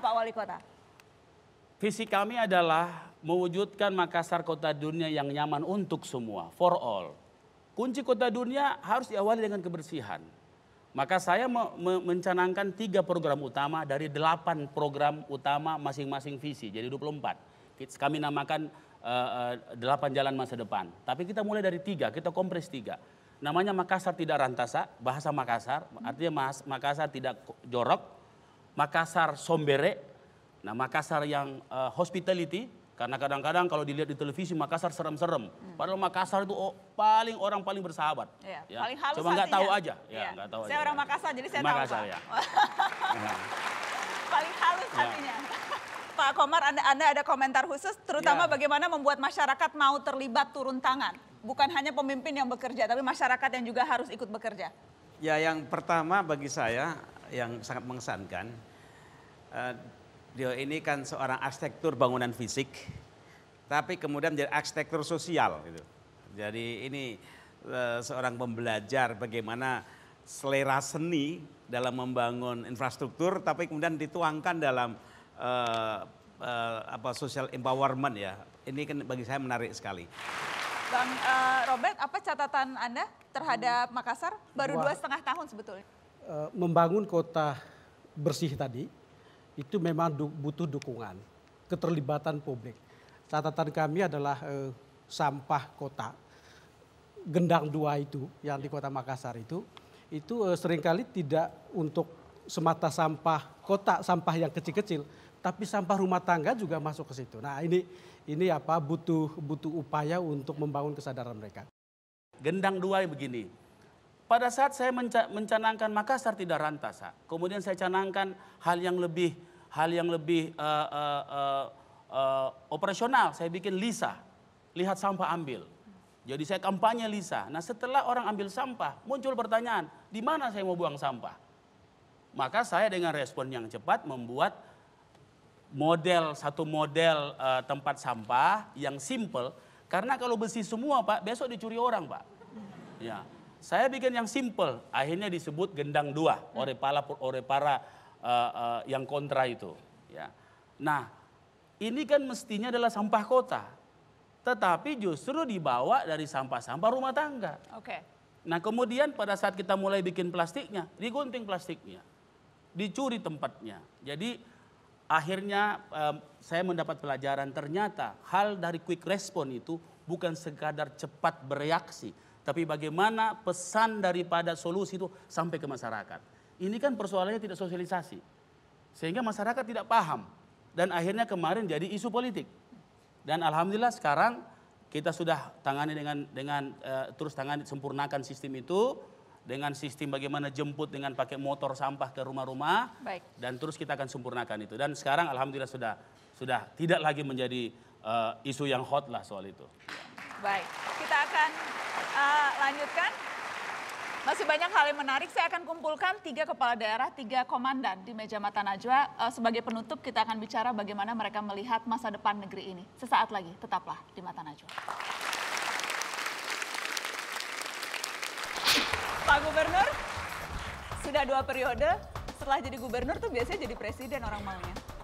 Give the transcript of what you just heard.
Pak Wali Kota? Visi kami adalah mewujudkan Makassar kota dunia yang nyaman untuk semua, for all. Kunci kota dunia harus diawali dengan kebersihan. Maka saya mencanangkan tiga program utama dari delapan program utama masing-masing visi, jadi 24. Kami namakan eh, eh, delapan jalan masa depan. Tapi kita mulai dari tiga, kita kompres tiga. Namanya Makassar tidak rantasa, bahasa Makassar, artinya Makassar tidak jorok, Makassar Sombere. Nah, Makassar yang uh, hospitality karena kadang-kadang kalau dilihat di televisi Makassar serem-serem. Hmm. Padahal Makassar itu oh, paling orang paling bersahabat. Ya, ya. Paling halus Cuma nggak tahu aja. Ya, ya. tahu saya aja. orang Makassar jadi saya Makassar, tahu. ya. paling halus ya. hatinya. Pak Komar, anda, anda ada komentar khusus, terutama ya. bagaimana membuat masyarakat mau terlibat turun tangan, bukan hanya pemimpin yang bekerja, tapi masyarakat yang juga harus ikut bekerja. Ya, yang pertama bagi saya yang sangat mengesankan. dia eh, ini kan seorang arsitektur bangunan fisik, tapi kemudian menjadi arsitektur sosial. Gitu. Jadi ini eh, seorang pembelajar bagaimana selera seni dalam membangun infrastruktur, tapi kemudian dituangkan dalam eh, apa social empowerment ya. Ini kan bagi saya menarik sekali. Bang uh, Robert, apa catatan Anda terhadap hmm. Makassar? Baru dua setengah tahun sebetulnya. Eh, membangun kota bersih tadi itu memang du butuh dukungan, keterlibatan publik. Catatan kami adalah eh, sampah kota, gendang dua itu yang di ya. kota Makassar itu, itu eh, seringkali tidak untuk semata sampah kota, sampah yang kecil-kecil, tapi sampah rumah tangga juga masuk ke situ. Nah ini ini apa butuh butuh upaya untuk membangun kesadaran mereka. Gendang dua begini, pada saat saya mencanangkan Makassar tidak rantas, ha. kemudian saya canangkan hal yang lebih hal yang lebih uh, uh, uh, uh, operasional. Saya bikin Lisa, lihat sampah ambil. Jadi saya kampanye Lisa. Nah setelah orang ambil sampah, muncul pertanyaan, di mana saya mau buang sampah? Maka saya dengan respon yang cepat membuat model satu model uh, tempat sampah yang simple. Karena kalau besi semua pak, besok dicuri orang pak. Ya. Saya bikin yang simple, akhirnya disebut gendang dua hmm. oleh para oleh para uh, eh, uh, yang kontra itu. Ya. Nah, ini kan mestinya adalah sampah kota, tetapi justru dibawa dari sampah-sampah rumah tangga. Oke. Okay. Nah, kemudian pada saat kita mulai bikin plastiknya, digunting plastiknya, dicuri tempatnya. Jadi akhirnya um, saya mendapat pelajaran ternyata hal dari quick respon itu bukan sekadar cepat bereaksi, tapi bagaimana pesan daripada solusi itu sampai ke masyarakat. Ini kan persoalannya tidak sosialisasi. Sehingga masyarakat tidak paham dan akhirnya kemarin jadi isu politik. Dan alhamdulillah sekarang kita sudah tangani dengan dengan e, terus tangani sempurnakan sistem itu dengan sistem bagaimana jemput dengan pakai motor sampah ke rumah-rumah dan terus kita akan sempurnakan itu dan sekarang alhamdulillah sudah sudah tidak lagi menjadi uh, isu yang hot lah soal itu. Baik, kita akan uh, lanjutkan. Masih banyak hal yang menarik. Saya akan kumpulkan tiga kepala daerah, tiga komandan di meja mata Najwa. Eh, sebagai penutup kita akan bicara bagaimana mereka melihat masa depan negeri ini. Sesaat lagi, tetaplah di mata Najwa. Pak Gubernur, sudah dua periode. Setelah jadi gubernur tuh biasanya jadi presiden orang maunya.